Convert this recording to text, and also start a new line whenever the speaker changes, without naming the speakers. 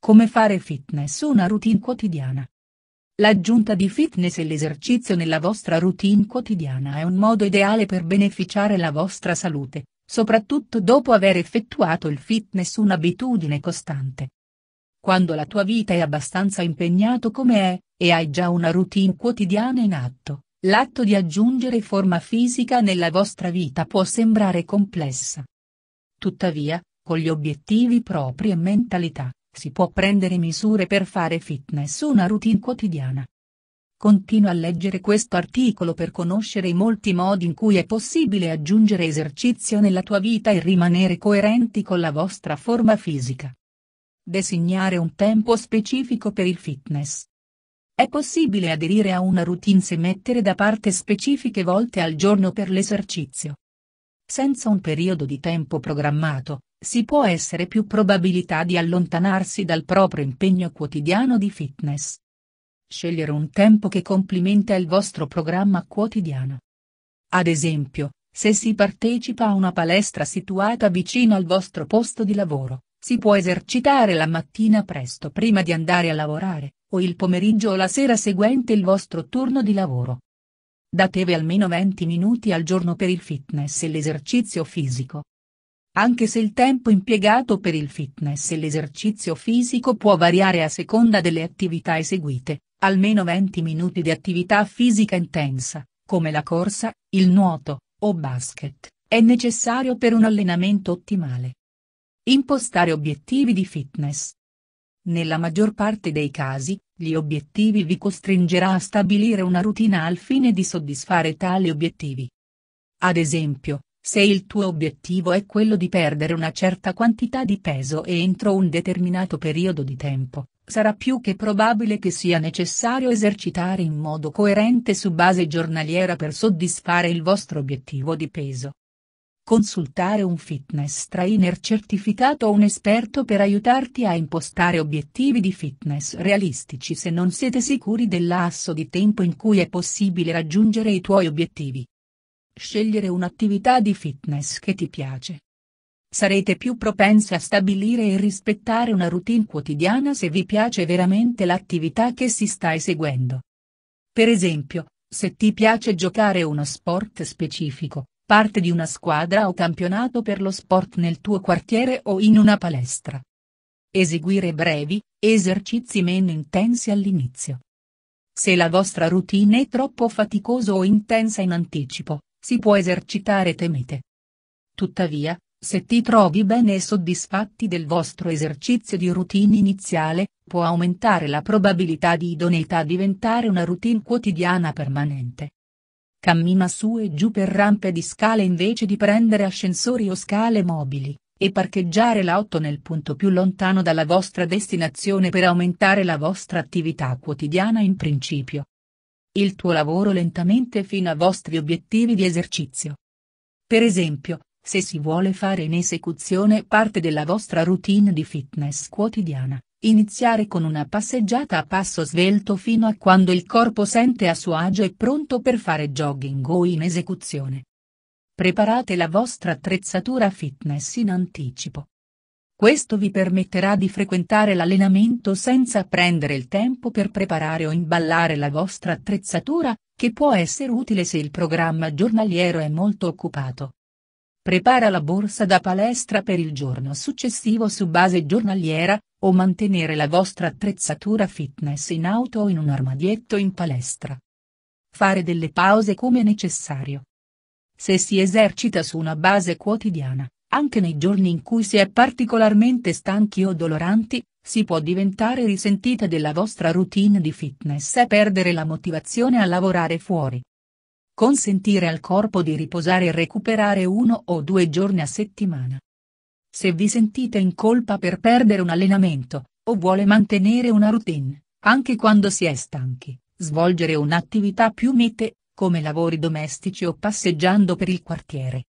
Come fare fitness una routine quotidiana. L'aggiunta di fitness e l'esercizio nella vostra routine quotidiana è un modo ideale per beneficiare la vostra salute, soprattutto dopo aver effettuato il fitness un'abitudine costante. Quando la tua vita è abbastanza impegnato come è, e hai già una routine quotidiana in atto, l'atto di aggiungere forma fisica nella vostra vita può sembrare complessa. Tuttavia, con gli obiettivi propri e mentalità, si può prendere misure per fare fitness una routine quotidiana. Continua a leggere questo articolo per conoscere i molti modi in cui è possibile aggiungere esercizio nella tua vita e rimanere coerenti con la vostra forma fisica. Designare un tempo specifico per il fitness. È possibile aderire a una routine se mettere da parte specifiche volte al giorno per l'esercizio. Senza un periodo di tempo programmato, si può essere più probabilità di allontanarsi dal proprio impegno quotidiano di fitness. Scegliere un tempo che complimenta il vostro programma quotidiano. Ad esempio, se si partecipa a una palestra situata vicino al vostro posto di lavoro, si può esercitare la mattina presto prima di andare a lavorare, o il pomeriggio o la sera seguente il vostro turno di lavoro. Datevi almeno 20 minuti al giorno per il fitness e l'esercizio fisico anche se il tempo impiegato per il fitness e l'esercizio fisico può variare a seconda delle attività eseguite, almeno 20 minuti di attività fisica intensa, come la corsa, il nuoto, o basket, è necessario per un allenamento ottimale. Impostare obiettivi di fitness. Nella maggior parte dei casi, gli obiettivi vi costringerà a stabilire una routine al fine di soddisfare tali obiettivi. Ad esempio, se il tuo obiettivo è quello di perdere una certa quantità di peso entro un determinato periodo di tempo, sarà più che probabile che sia necessario esercitare in modo coerente su base giornaliera per soddisfare il vostro obiettivo di peso. Consultare un fitness trainer certificato o un esperto per aiutarti a impostare obiettivi di fitness realistici se non siete sicuri dell'asso di tempo in cui è possibile raggiungere i tuoi obiettivi scegliere un'attività di fitness che ti piace. Sarete più propense a stabilire e rispettare una routine quotidiana se vi piace veramente l'attività che si sta eseguendo. Per esempio, se ti piace giocare uno sport specifico, parte di una squadra o campionato per lo sport nel tuo quartiere o in una palestra. Eseguire brevi, esercizi meno intensi all'inizio. Se la vostra routine è troppo faticosa o intensa in anticipo, si può esercitare temete. Tuttavia, se ti trovi bene e soddisfatti del vostro esercizio di routine iniziale, può aumentare la probabilità di idoneità a diventare una routine quotidiana permanente. Cammina su e giù per rampe di scale invece di prendere ascensori o scale mobili, e parcheggiare l'auto nel punto più lontano dalla vostra destinazione per aumentare la vostra attività quotidiana in principio il tuo lavoro lentamente fino a vostri obiettivi di esercizio. Per esempio, se si vuole fare in esecuzione parte della vostra routine di fitness quotidiana, iniziare con una passeggiata a passo svelto fino a quando il corpo sente a suo agio e pronto per fare jogging o in esecuzione. Preparate la vostra attrezzatura fitness in anticipo. Questo vi permetterà di frequentare l'allenamento senza prendere il tempo per preparare o imballare la vostra attrezzatura, che può essere utile se il programma giornaliero è molto occupato. Prepara la borsa da palestra per il giorno successivo su base giornaliera, o mantenere la vostra attrezzatura fitness in auto o in un armadietto in palestra. Fare delle pause come necessario. Se si esercita su una base quotidiana, anche nei giorni in cui si è particolarmente stanchi o doloranti, si può diventare risentita della vostra routine di fitness e perdere la motivazione a lavorare fuori. Consentire al corpo di riposare e recuperare uno o due giorni a settimana. Se vi sentite in colpa per perdere un allenamento, o vuole mantenere una routine, anche quando si è stanchi, svolgere un'attività più mite, come lavori domestici o passeggiando per il quartiere.